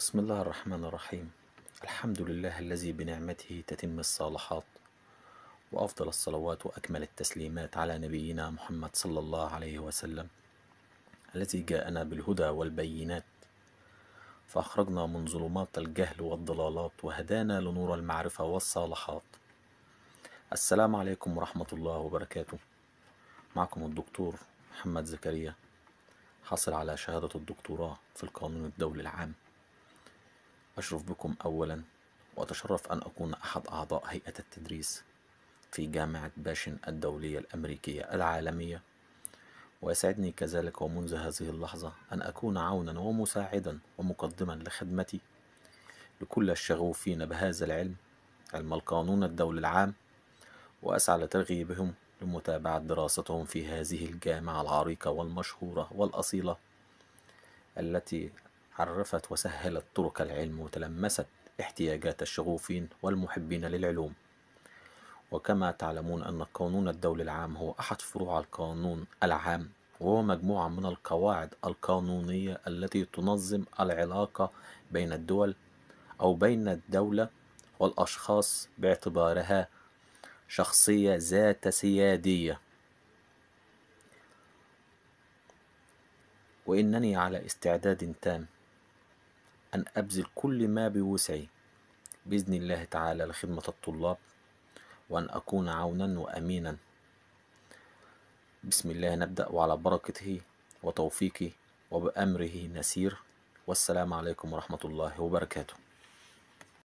بسم الله الرحمن الرحيم الحمد لله الذي بنعمته تتم الصالحات وأفضل الصلوات وأكمل التسليمات على نبينا محمد صلى الله عليه وسلم الذي جاءنا بالهدى والبينات فأخرجنا من ظلمات الجهل والضلالات وهدانا لنور المعرفة والصالحات السلام عليكم ورحمة الله وبركاته معكم الدكتور محمد زكريا حصل على شهادة الدكتوراه في القانون الدولي العام أشرف بكم أولا وأتشرف أن أكون أحد أعضاء هيئة التدريس في جامعة باشن الدولية الأمريكية العالمية ويسعدني كذلك ومنذ هذه اللحظة أن أكون عونا ومساعدا ومقدما لخدمتي لكل الشغوفين بهذا العلم علم القانون الدولي العام وأسعى لترغيبهم لمتابعة دراستهم في هذه الجامعة العريقة والمشهورة والأصيلة التي عرفت وسهلت طرق العلم وتلمست احتياجات الشغوفين والمحبين للعلوم وكما تعلمون أن القانون الدولي العام هو أحد فروع القانون العام وهو مجموعة من القواعد القانونية التي تنظم العلاقة بين الدول أو بين الدولة والأشخاص باعتبارها شخصية ذات سيادية وإنني على استعداد تام أن أبذل كل ما بوسعي بإذن الله تعالى لخدمة الطلاب وأن أكون عونا وأمينا بسم الله نبدأ وعلى بركته وتوفيقه وبأمره نسير والسلام عليكم ورحمة الله وبركاته